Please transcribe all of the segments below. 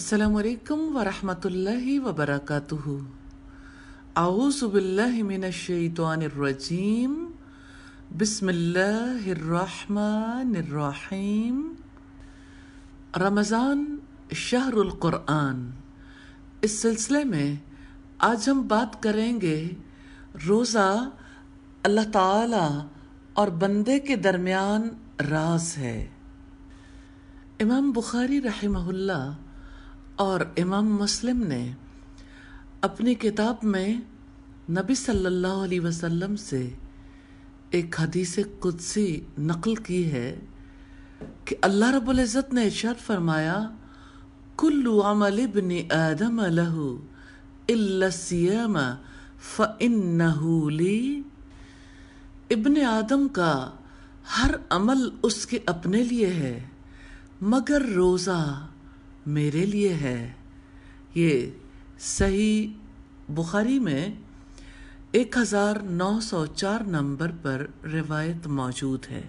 असलकम वरहि वबरक आऊज़बिल्लिमिनशतवानरजीम बिसमीम रमज़ान शहरुल्क़ुरआन इस सिलसिले में आज हम बात करेंगे रोज़ा अल्लाह ताला और बंदे के दरमियान राज है इमाम बुखारी रहमहुल्ला और इमाम मुस्लिम ने अपनी किताब में नबी सल्लल्लाहु अलैहि वसल्लम से एक हदीस कुदसी नकल की है कि अल्लाह रब्बुल इज़्ज़त ने इरशाद फरमाया कुल्लु अमल इब्न आदम लहू इल्ला सियाम फ़इन्नहू ली इब्न आदम का हर अमल उसके अपने लिए है मगर रोज़ा मेरे लिए है ये सही बुखारी में 1904 नंबर पर रिवायत मौजूद है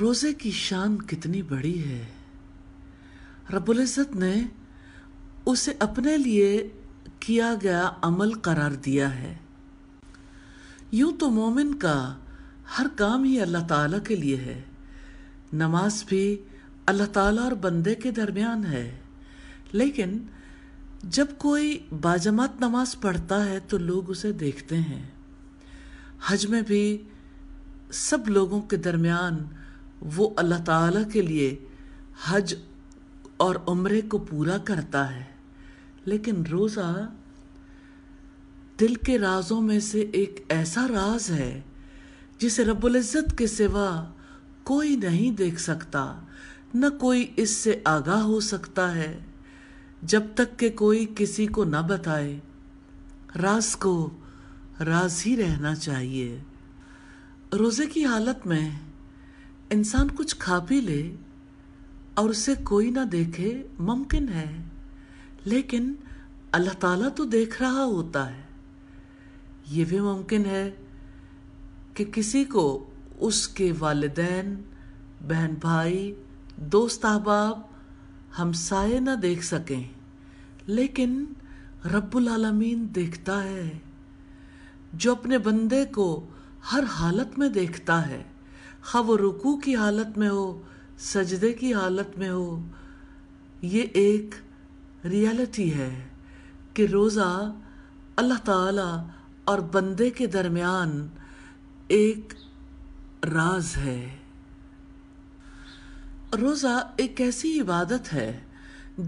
रोज़े की शान कितनी बड़ी है रबुल्ज़त ने उसे अपने लिए किया गया अमल करार दिया है यूं तो मोमिन का हर काम ही अल्लाह ताला के लिए है नमाज भी अल्लाह ताला और बंदे के दरमियान है लेकिन जब कोई बाजमात नमाज पढ़ता है तो लोग उसे देखते हैं हज में भी सब लोगों के दरमियान वो अल्लाह ताला के लिए हज और उम्र को पूरा करता है लेकिन रोज़ा दिल के राजों में से एक ऐसा राज है जिसे रब्बुल इज़्ज़त के सिवा कोई नहीं देख सकता न कोई इससे आगाह हो सकता है जब तक कि कोई किसी को न बताए राज को राज ही रहना चाहिए रोज़े की हालत में इंसान कुछ खा पी ले और उसे कोई ना देखे मुमकिन है लेकिन अल्लाह ताला तो देख रहा होता है ये भी मुमकिन है कि किसी को उसके वालदेन बहन भाई दोस्त अहबाब हम साय ना देख सकें लेकिन रब्बुल आलमीन देखता है जो अपने बंदे को हर हालत में देखता है खा वो रुकू की हालत में हो सजदे की हालत में हो ये एक रियलिटी है कि रोज़ा अल्लाह ताला और बंदे के दरमियान एक राज है रोज़ा एक ऐसी इबादत है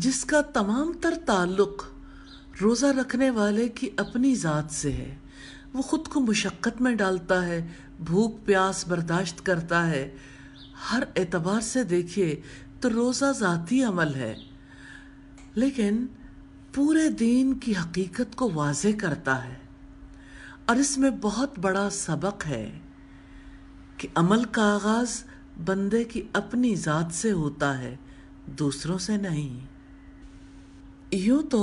जिसका तमाम तर ताल्लुक रोज़ा रखने वाले की अपनी ज़ात से है वो ख़ुद को मुशक्क़त में डालता है भूख प्यास बर्दाश्त करता है हर एतबार से देखिए तो रोज़ा ज़ाती अमल है लेकिन पूरे दिन की हकीकत को वाजे करता है और इसमें बहुत बड़ा सबक है कि अमल का आगाज़ बंदे की अपनी ज़ात से होता है दूसरों से नहीं यूं तो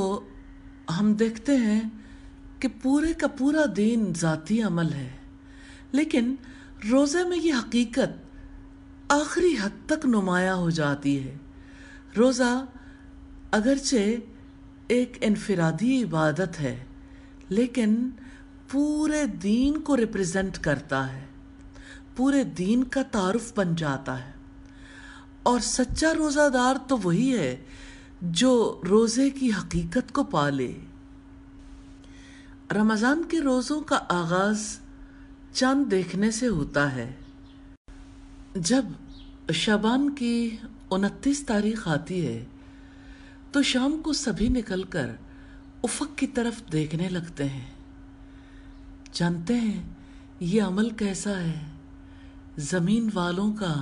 हम देखते हैं कि पूरे का पूरा दिन ज़ाती अमल है लेकिन रोज़े में ये हकीकत आखिरी हद तक नुमाया हो जाती है रोज़ा अगरचे एक इनफरादी इबादत है लेकिन पूरे दीन को रिप्रेजेंट करता है पूरे दीन का तारुफ बन जाता है और सच्चा रोज़ादार तो वही है जो रोज़े की हकीकत को पाले रमज़ान के रोज़ों का आगाज़ चांद देखने से होता है जब शबान की उनतीस तारीख आती है तो शाम को सभी निकलकर उफक की तरफ देखने लगते हैं जानते हैं ये अमल कैसा है ज़मीन वालों का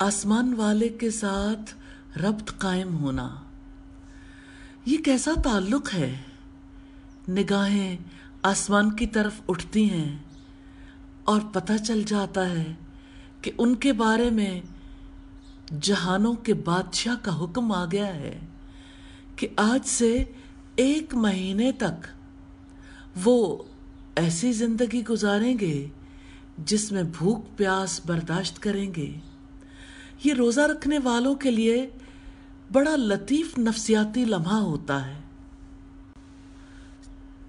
आसमान वाले के साथ रब्त कायम होना ये कैसा ताल्लुक है निगाहें आसमान की तरफ उठती हैं और पता चल जाता है कि उनके बारे में जहानों के बादशाह का हुक्म आ गया है कि आज से एक महीने तक वो ऐसी जिंदगी गुजारेंगे जिसमें भूख प्यास बर्दाश्त करेंगे ये रोज़ा रखने वालों के लिए बड़ा लतीफ़ नफ्सियाती लम्हा होता है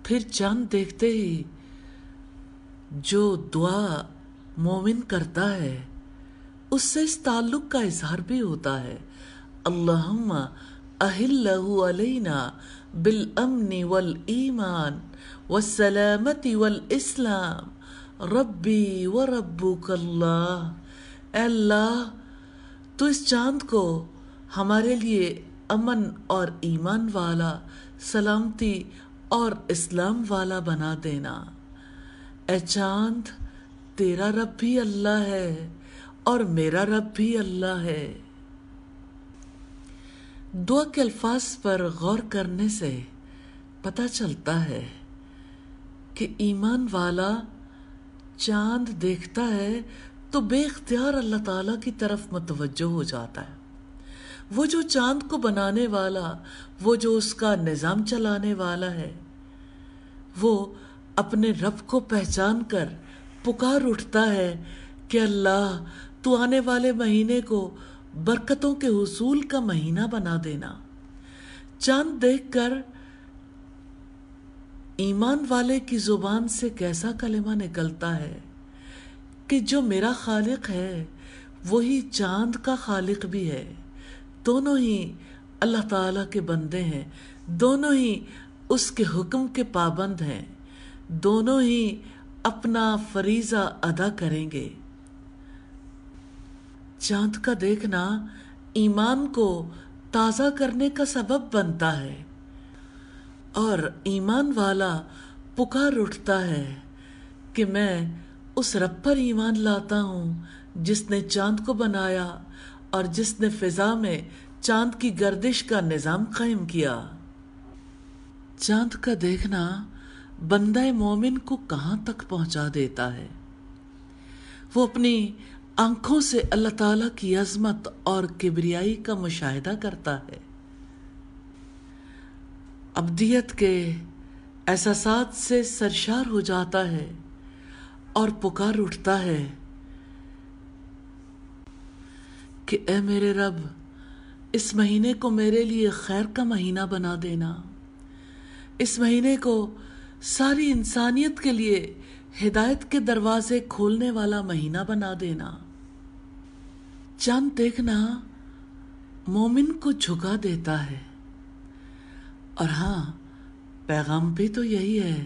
फिर चांद देखते ही जो दुआ मोमिन करता है उससे इस ताल्लुक़ का इजहार भी होता है अल्लाह अहिल्लहु अलैना बिल अमनी वल ईमान सलामती वल इस्लाम रब्बी व रब्बू कल्ला अल्लाह तो इस चांद को हमारे लिए अमन और ईमान वाला सलामती और इस्लाम वाला बना देना ए चांद तेरा रब भी अल्लाह है और मेरा रब भी अल्लाह है दुआ के अल्फाज पर गौर करने से पता चलता है कि ईमान वाला चांद देखता है तो बेख्तियार अल्लाह ताला की तरफ मतवजो हो जाता है वो जो चांद को बनाने वाला वो जो उसका निज़ाम चलाने वाला है वो अपने रब को पहचान कर पुकार उठता है कि अल्लाह तू आने वाले महीने को बरकतों के हसूल का महीना बना देना चांद देखकर ईमान वाले की ज़ुबान से कैसा कलेमा निकलता है कि जो मेरा खालिक है वही चांद का खालिक भी है दोनों ही अल्लाह ताला के बंदे हैं दोनों ही उसके हुक्म के पाबंद हैं दोनों ही अपना फरीज़ा अदा करेंगे चांद का देखना ईमान को ताज़ा करने का सबब बनता है और ईमान वाला पुकार उठता है कि मैं उस रब पर ईमान लाता हूँ जिसने चांद को बनाया और जिसने फिजा में चांद की गर्दिश का निज़ाम कायम किया चांद का देखना बंदा मोमिन को कहाँ तक पहुँचा देता है वो अपनी आंखों से अल्लाह ताला की अजमत और किबरियाई का मुशाहिदा करता है अबदियत के एहसास से सरशार हो जाता है और पुकार उठता है कि ए मेरे रब इस महीने को मेरे लिए खैर का महीना बना देना इस महीने को सारी इंसानियत के लिए हिदायत के दरवाजे खोलने वाला महीना बना देना चांद देखना मोमिन को झुका देता है और हाँ पैगाम भी तो यही है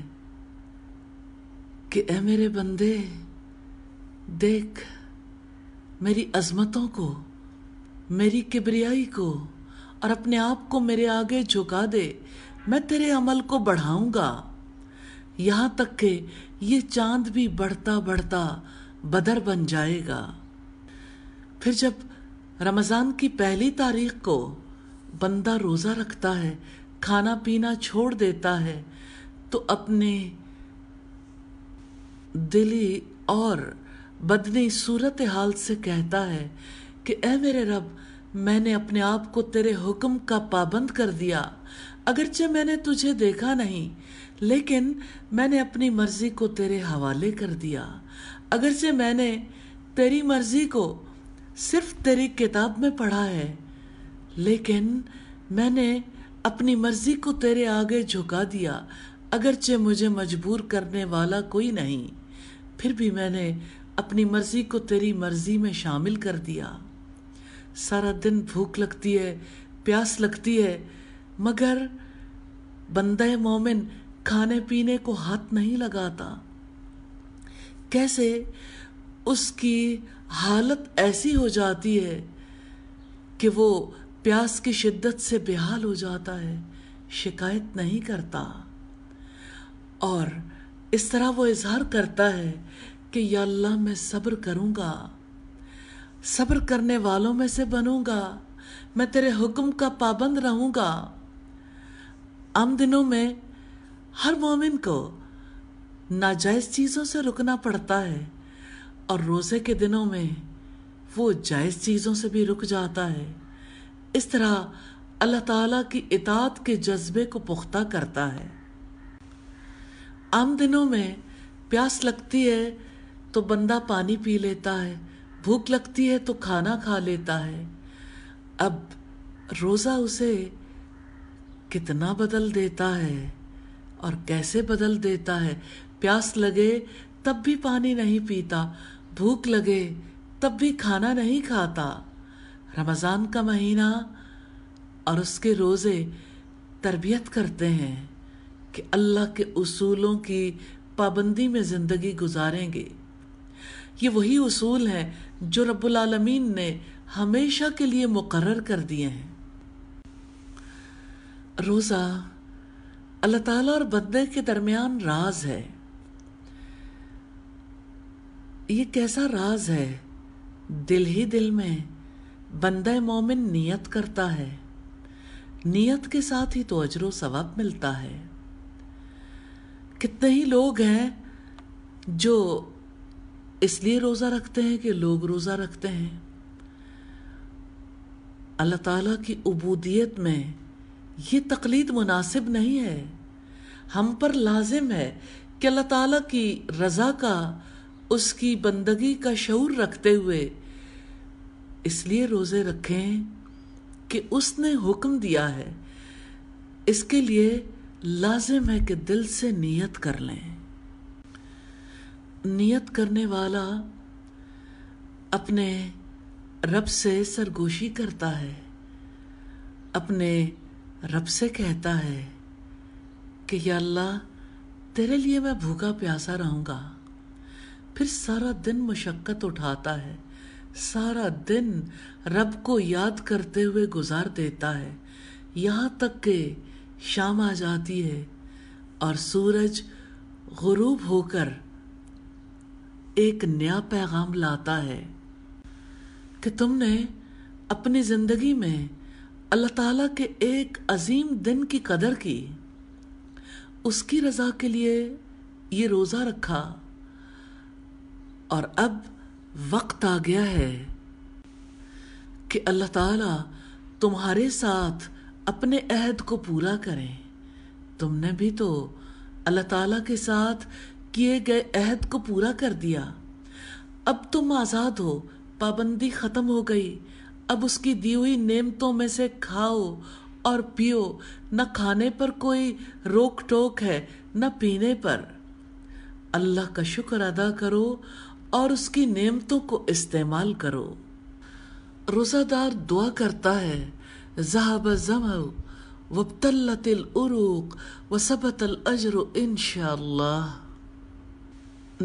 कि ए मेरे बंदे देख मेरी अजमतों को मेरी किबरियाई को और अपने आप को मेरे आगे झुका दे मैं तेरे अमल को बढ़ाऊंगा यहाँ तक के ये चांद भी बढ़ता बढ़ता बदर बन जाएगा फिर जब रमज़ान की पहली तारीख को बंदा रोज़ा रखता है खाना पीना छोड़ देता है तो अपने दिली और बदनी सूरत हाल से कहता है कि ए मेरे रब मैंने अपने आप को तेरे हुक्म का पाबंद कर दिया अगरचे मैंने तुझे देखा नहीं लेकिन मैंने अपनी मर्जी को तेरे हवाले कर दिया अगरचे मैंने तेरी मर्जी को सिर्फ तेरी किताब में पढ़ा है लेकिन मैंने अपनी मर्जी को तेरे आगे झुका दिया अगरचे मुझे मजबूर करने वाला कोई नहीं फिर भी मैंने अपनी मर्जी को तेरी मर्जी में शामिल कर दिया सारा दिन भूख लगती है प्यास लगती है मगर बंदे मोमिन खाने पीने को हाथ नहीं लगाता कैसे उसकी हालत ऐसी हो जाती है कि वो प्यास की शिद्दत से बेहाल हो जाता है शिकायत नहीं करता और इस तरह वो इजहार करता है कि या अल्लाह मैं सब्र करूँगा सब्र करने वालों में से बनूंगा मैं तेरे हुक्म का पाबंद रहूँगा आम दिनों में हर मोमिन को नाजायज़ चीज़ों से रुकना पड़ता है और रोज़े के दिनों में वो जायज़ चीज़ों से भी रुक जाता है इस तरह अल्लाह ताला की इतात के जज्बे को पुख्ता करता है आम दिनों में प्यास लगती है तो बंदा पानी पी लेता है भूख लगती है तो खाना खा लेता है अब रोज़ा उसे कितना बदल देता है और कैसे बदल देता है प्यास लगे तब भी पानी नहीं पीता भूख लगे तब भी खाना नहीं खाता रमज़ान का महीना और उसके रोज़े तरबियत करते हैं कि अल्लाह के उसूलों की पाबंदी में ज़िंदगी गुजारेंगे ये वही उसूल हैं जो रब्बुल रबालमीन ने हमेशा के लिए मुकर कर दिए हैं रोज़ा अल्लाह ताला और बंदे के दरमियान राज है ये कैसा राज है दिल ही दिल में बंद मोमिन नियत करता है नियत के साथ ही तो अजर सवाब मिलता है कितने ही लोग हैं जो इसलिए रोज़ा रखते हैं कि लोग रोज़ा रखते हैं अल्लाह ताला की उबूदियत में ये तकलीद मुनासिब नहीं है हम पर लाजिम है कि अल्लाह ताला की रज़ा का उसकी बंदगी का शूर रखते हुए इसलिए रोज़े हैं कि उसने हुक्म दिया है इसके लिए लाजिम है कि दिल से नीयत कर लें नीयत करने वाला अपने रब से सरगोशी करता है अपने रब से कहता है कि या अल्लाह तेरे लिए मैं भूखा प्यासा रहूँगा फिर सारा दिन मशक्क़त उठाता है सारा दिन रब को याद करते हुए गुजार देता है यहाँ तक के शाम आ जाती है और सूरज गुरूब होकर एक नया पैगाम लाता है कि तुमने अपनी ज़िंदगी में अल्लाह ताला के एक अजीम दिन की कदर की उसकी रज़ा के लिए ये रोज़ा रखा और अब वक्त आ गया है कि अल्लाह ताला तुम्हारे साथ अपने अहद को पूरा करें तुमने भी तो अल्लाह ताला के साथ किए गए अहद को पूरा कर दिया अब तुम आज़ाद हो पाबंदी ख़त्म हो गई अब उसकी दी हुई नेमतों में से खाओ और पियो न खाने पर कोई रोक टोक है न पीने पर अल्लाह का शुक्र अदा करो और उसकी नेमतों को इस्तेमाल करो रोज़ादार दुआ करता है जहाब जमऊ वतल उरूक व सबत अजर इनशा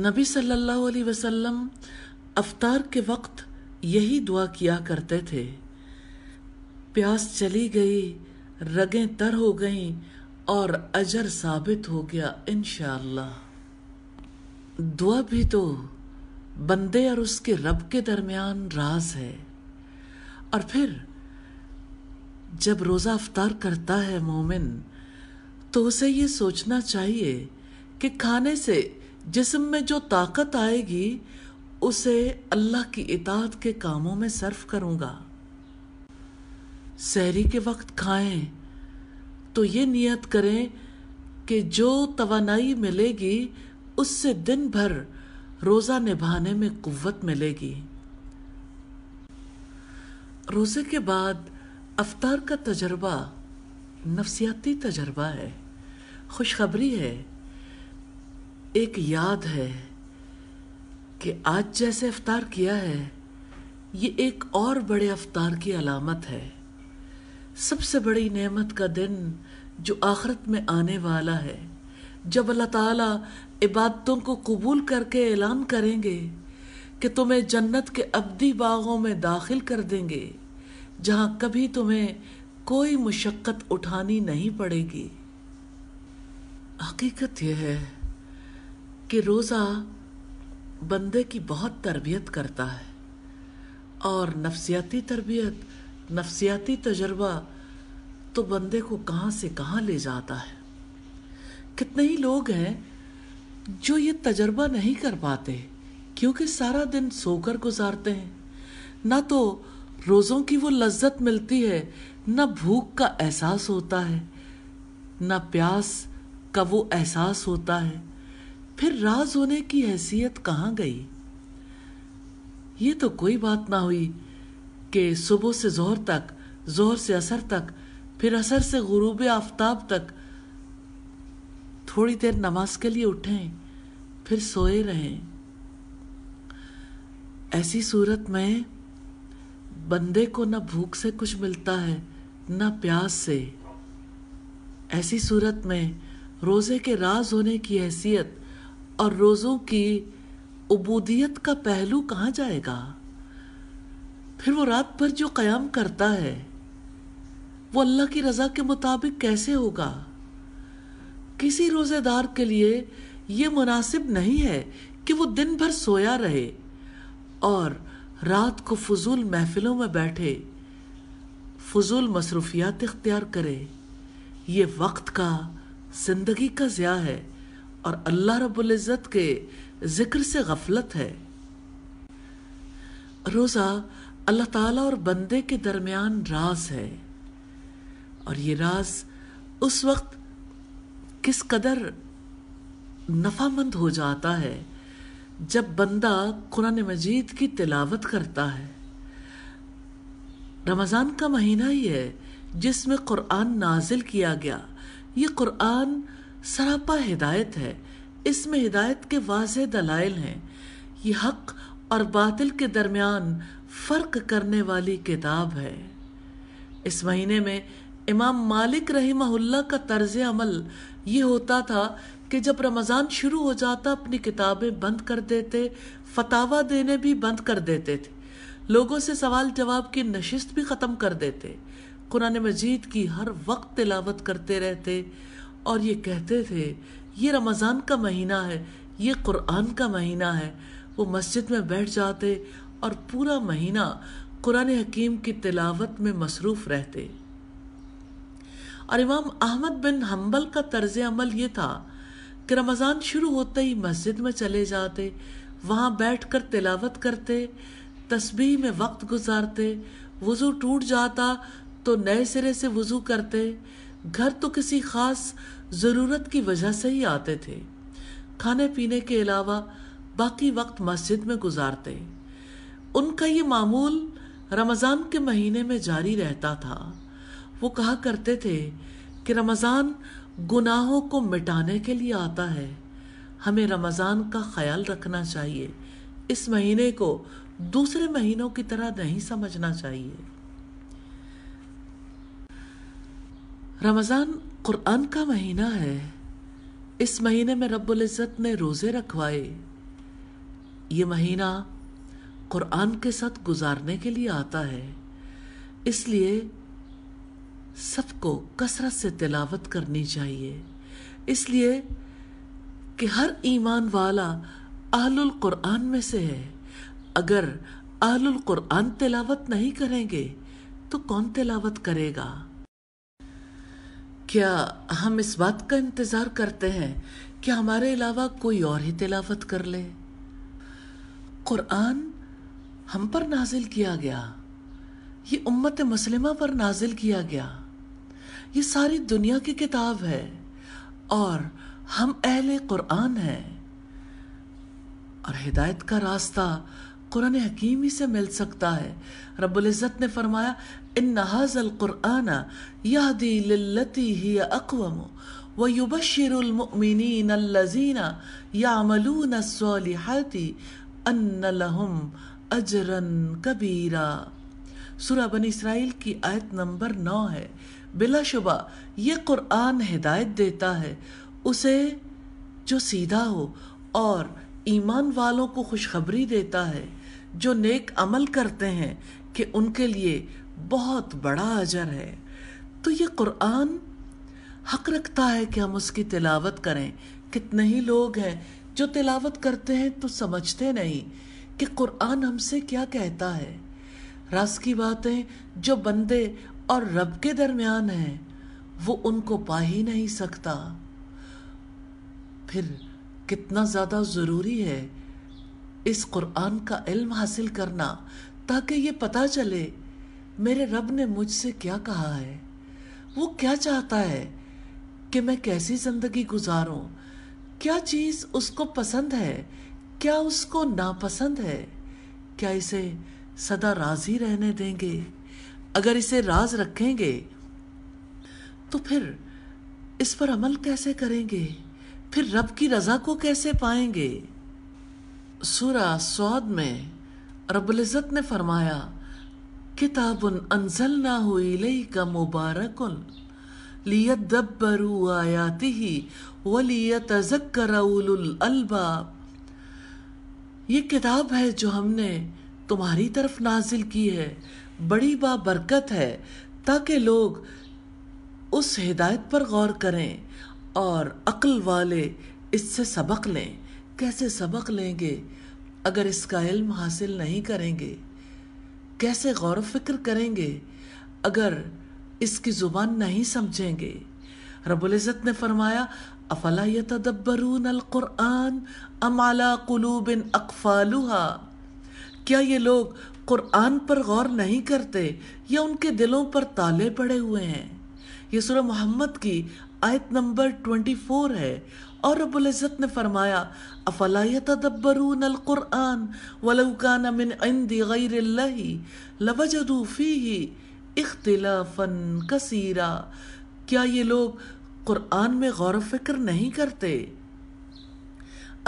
नबी सल्लल्लाहु अलैहि वसल्लम अफ्तार के वक्त यही दुआ किया करते थे प्यास चली गई रगें तर हो गईं और अजर साबित हो गया इनशा दुआ भी तो बंदे और उसके रब के दरमियान राज है और फिर जब रोज़ा अफ्तार करता है मोमिन तो उसे ये सोचना चाहिए कि खाने से जिसम में जो ताकत आएगी उसे अल्लाह की इताद के कामों में सर्फ करूंगा सहरी के वक्त खाएं तो ये नियत करें कि जो तवानाई मिलेगी उससे दिन भर रोज़ा निभाने में कुवत मिलेगी रोज़े के बाद अफ्तार का तजर्बा नफसियाती तजर्बा है खुशखबरी है एक याद है कि आज जैसे अफ्तार किया है ये एक और बड़े अफ्तार की अलामत है सबसे बड़ी नेमत का दिन जो आखरत में आने वाला है जब अल्लाह ताला इबादतों को कबूल करके ऐलान करेंगे कि तुम्हें जन्नत के अब्दी बागों में दाखिल कर देंगे जहां कभी तुम्हें कोई मुशक्क़त उठानी नहीं पड़ेगी हकीकत यह है कि रोज़ा बंदे की बहुत तरबियत करता है और नफसियाती तरबियत नफसियाती तजर्बा तो बंदे को कहाँ से कहाँ ले जाता है कितने ही लोग हैं जो ये तजर्बा नहीं कर पाते क्योंकि सारा दिन सोकर गुजारते हैं ना तो रोज़ों की वो लज्जत मिलती है ना भूख का एहसास होता है ना प्यास का वो एहसास होता है फिर राज होने की हैसियत कहाँ गई ये तो कोई बात ना हुई कि सुबह से जोहर तक जोहर से असर तक फिर असर से गुरूब आफ्ताब तक थोड़ी देर नमाज के लिए उठें फिर सोए रहें ऐसी सूरत में बंदे को ना भूख से कुछ मिलता है ना प्यास से ऐसी सूरत में रोज़े के राज होने की हैसियत और रोज़ों की उबूदियत का पहलू कहाँ जाएगा फिर वो रात भर जो क़याम करता है वो अल्लाह की रज़ा के मुताबिक कैसे होगा किसी रोजेदार के लिए ये मुनासिब नहीं है कि वो दिन भर सोया रहे और रात को फजूल महफिलों में बैठे फजूल मसरूफियात इख्तियार करे ये वक्त का जिंदगी का ज़िया है और अल्लाह रबुल्ज़त के ज़िक्र से गफलत है रोज़ा अल्लाह ताला और बंदे के दरमियान राज है और ये राज उस वक्त किस कदर नफामंद हो जाता है जब बंदा कुरान मजीद की तिलावत करता है रमज़ान का महीना ही है जिसमें कुरान नाजिल किया गया ये कुरान सरापा हिदायत है इसमें हिदायत के वाज दलाइल हैं ये हक और बातिल के दरमियान फ़र्क करने वाली किताब है इस महीने में इमाम मालिक रहीमहुल्ला का तर्ज अमल ये होता था कि जब रमज़ान शुरू हो जाता अपनी किताबें बंद कर देते फतावा देने भी बंद कर देते थे लोगों से सवाल जवाब की नशस्त भी ख़त्म कर देते कुरान मजीद की हर वक्त तिलावत करते रहते और ये कहते थे ये रमज़ान का महीना है ये कुरान का महीना है वो मस्जिद में बैठ जाते और पूरा महीना कुरान हकीम की तिलावत में मसरूफ़ रहते और इमाम अहमद बिन हम्बल का तर्ज अमल ये था कि रमज़ान शुरू होते ही मस्जिद में चले जाते वहाँ बैठ कर तिलावत करते तस्बीह में वक्त गुजारते वज़ू टूट जाता तो नए सिरे से वज़ू करते घर तो किसी ख़ास ज़रूरत की वजह से ही आते थे खाने पीने के अलावा बाकी वक्त मस्जिद में गुजारते उनका ये मामूल रमज़ान के महीने में जारी रहता था वो कहा करते थे कि रमज़ान गुनाहों को मिटाने के लिए आता है हमें रमज़ान का ख्याल रखना चाहिए इस महीने को दूसरे महीनों की तरह नहीं समझना चाहिए रमज़ान कुरान का महीना है इस महीने में रब्बुल इज़्ज़त ने रोज़े रखवाए ये महीना कुरान के साथ गुजारने के लिए आता है इसलिए सबको कसरत से तिलावत करनी चाहिए इसलिए कि हर ईमान वाला आहलुल कुरान में से है अगर आहलुल कुरान तिलावत नहीं करेंगे तो कौन तिलावत करेगा क्या हम इस बात का इंतज़ार करते हैं कि हमारे अलावा कोई और ही तिलावत कर ले कुरान हम पर नाजिल किया गया ये उम्मत मुसलिमा पर नाजिल किया गया ये सारी दुनिया की किताब है और हम अहले कुरान हैं और हिदायत का रास्ता कुरान हकीम ही से मिल सकता है रबुल्ज़त ने फरमाया इन नहाजल कुरान यह दिल्लती ही अकवम व युबशरमिन लजीना यामलून सोलिहती अन्न लहम अजरन कबीरा सुरा बन इसराइल की आयत नंबर नौ है बिलाशुबा ये कुरान हिदायत देता है उसे जो सीधा हो और ईमान वालों को खुशखबरी देता है जो नेक अमल करते हैं कि उनके लिए बहुत बड़ा अजर है तो ये कुरान हक रखता है कि हम उसकी तिलावत करें कितने ही लोग हैं जो तिलावत करते हैं तो समझते नहीं कि कुरान हमसे क्या कहता है रास की बातें जो बंदे और रब के दरमियान है वो उनको पा ही नहीं सकता फिर कितना ज़्यादा ज़रूरी है इस कुरान का इल्म हासिल करना ताकि ये पता चले मेरे रब ने मुझसे क्या कहा है वो क्या चाहता है कि मैं कैसी ज़िंदगी गुजारूं क्या चीज़ उसको पसंद है क्या उसको नापसंद है क्या इसे सदा राजी रहने देंगे अगर इसे राज रखेंगे तो फिर इस पर अमल कैसे करेंगे फिर रब की रजा को कैसे पाएंगे सूरा स्वाद में रबुल्ज़त ने फरमाया किताब उन अंजल ना हुई लई का मुबारक उन लियत दब्बरू आयाति ही वलियत अलबाब ये किताब है जो हमने तुम्हारी तरफ नाजिल की है बड़ी बाबरकत है ताकि लोग उस हिदायत पर गौर करें और अक्ल वाले इससे सबक लें कैसे सबक लेंगे अगर इसका इल्म हासिल नहीं करेंगे कैसे गौर फिक्र करेंगे अगर इसकी ज़ुबान नहीं समझेंगे रबुल्ज़त ने फरमाया अफला तदब्बरून अलकुरआन अमाला कुलूबिन अकफालुहा क्या ये लोग कुरान पर गौर नहीं करते या उनके दिलों पर ताले पड़े हुए हैं ये सूरह मोहम्मद की आयत नंबर 24 है और रबुल्ज़त ने फरमाया कसीरा क्या ये लोग कुरान में गौर फिक्र नहीं करते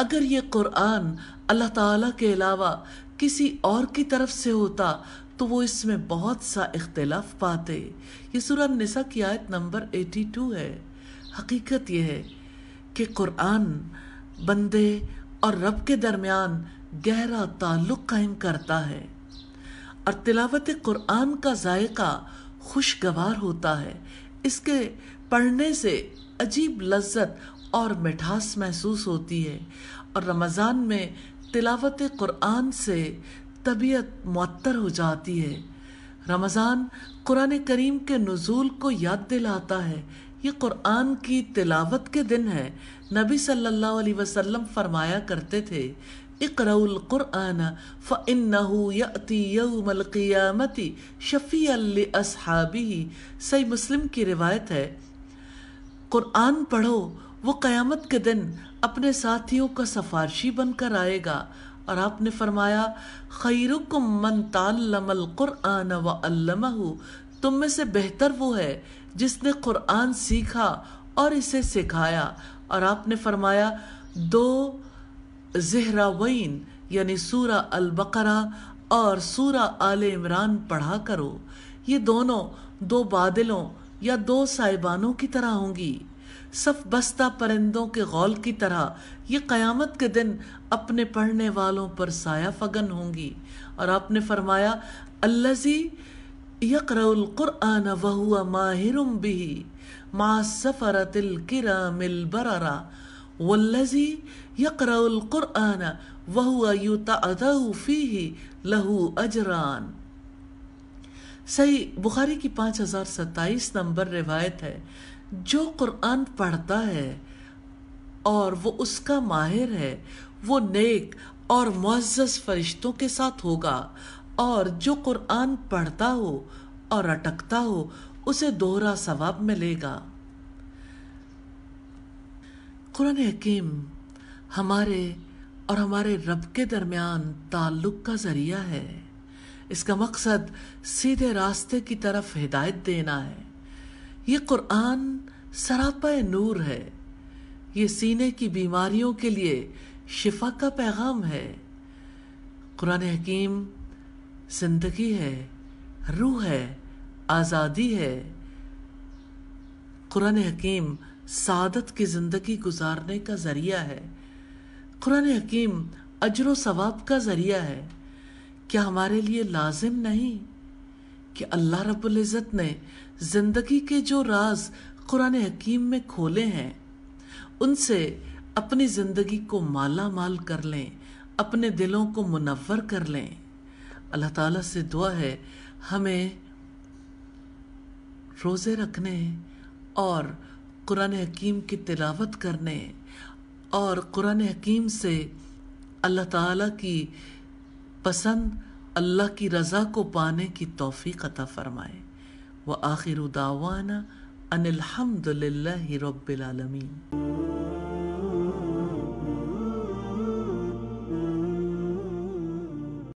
अगर ये कुरान अल्लाह ताला के अलावा किसी और की तरफ से होता तो वो इसमें बहुत सा इख्तलाफ पाते ये सूरह निसा की आयत नंबर 82 है हकीकत यह है कि कुरान बंदे और रब के दरमियान गहरा ताल्लुक कायम करता है और तिलावत कुरान का जायका खुशगवार होता है इसके पढ़ने से अजीब लज्जत और मिठास महसूस होती है और रमज़ान में तिलावत क़ुरान से तबीयत मअतर हो जाती है रमज़ान कुरान करीम के नज़ूल को याद दिलाता है ये कुरान की तिलावत के दिन है नबी सल्लल्लाहु अलैहि वसल्लम फरमाया करते थे इकराउल कुरान फ़न्नहु यति यौमल क़ियामति शफ़ी असहाबी सही मुस्लिम की रिवायत है कुरान पढ़ो वो क़यामत के दिन अपने साथियों का सफारशी बनकर आएगा और आपने फरमाया खैरुकुम मन तालमल कुरआन व अल्लमहु तुम में से बेहतर वो है जिसने कुरआन सीखा और इसे सिखाया और आपने फरमाया दो जहरावैन यानी सूरा अल बकरा और सूरा आल इमरान पढ़ा करो ये दोनों दो बादलों या दो साहिबानों की तरह होंगी सफ बस्ता परिंदों के गौल की तरह ये क़यामत के दिन अपने पढ़ने वालों पर साया फगन होंगी और आपने फरमाया अल्लाजी यकरकुरआन वहुआ माहिर भी मा सफ़रतिल किरामिल बररा वल्लजी यकरकुरआन वहुआ युतादहु फ़ीही लहू अजरान सही बुखारी की पाँच हज़ार सत्ताईस नंबर रिवायत है जो कुरान पढ़ता है और वो उसका माहिर है वो नेक और मज्ज़ फरिश्तों के साथ होगा और जो कुरान पढ़ता हो और अटकता हो उसे दोहरा सवाब मिलेगा कुरान हकीम हमारे और हमारे रब के दरमियान ताल्लुक़ का ज़रिया है इसका मकसद सीधे रास्ते की तरफ हिदायत देना है ये कुरान सरापा नूर है ये सीने की बीमारियों के लिए शिफा का पैगाम है कुरान हकीम जिंदगी है रूह है आज़ादी है कुरान हकीम सादत की ज़िंदगी गुजारने का ज़रिया है कुरान हकीम अजर सवाब का ज़रिया है क्या हमारे लिए लाजिम नहीं कि अल्लाह रब्बुल इज़्ज़त ने ज़िंदगी के जो राज कुरान हकीम में खोले हैं उनसे अपनी ज़िंदगी को माला माल कर लें अपने दिलों को मुनवर कर लें अल्लाह ताला से दुआ है हमें रोज़े रखने और कुरान हकीम की तिलावत करने और कुरान हकीम से अल्लाह ताला की पसंद अल्लाह की रज़ा को पाने की तोफ़ी अता फ़रमाए व आखिर दावाना अनिलहमदिल्ला रबालमी